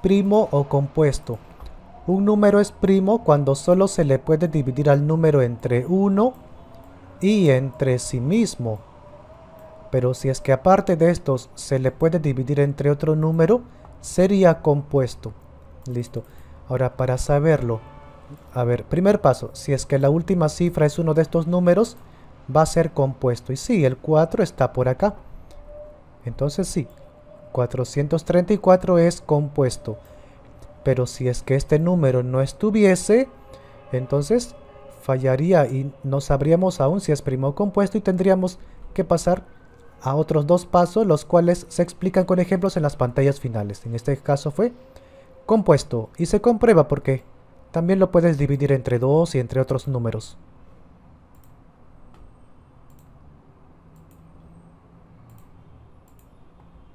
primo o compuesto. Un número es primo cuando solo se le puede dividir al número entre 1 y entre sí mismo. Pero si es que aparte de estos se le puede dividir entre otro número, sería compuesto. Listo. Ahora para saberlo, a ver, primer paso, si es que la última cifra es uno de estos números, va a ser compuesto. Y sí, el 4 está por acá. Entonces sí, 434 es compuesto. Pero si es que este número no estuviese, entonces fallaría y no sabríamos aún si es primo compuesto y tendríamos que pasar a otros dos pasos, los cuales se explican con ejemplos en las pantallas finales. En este caso fue compuesto y se comprueba porque también lo puedes dividir entre dos y entre otros números.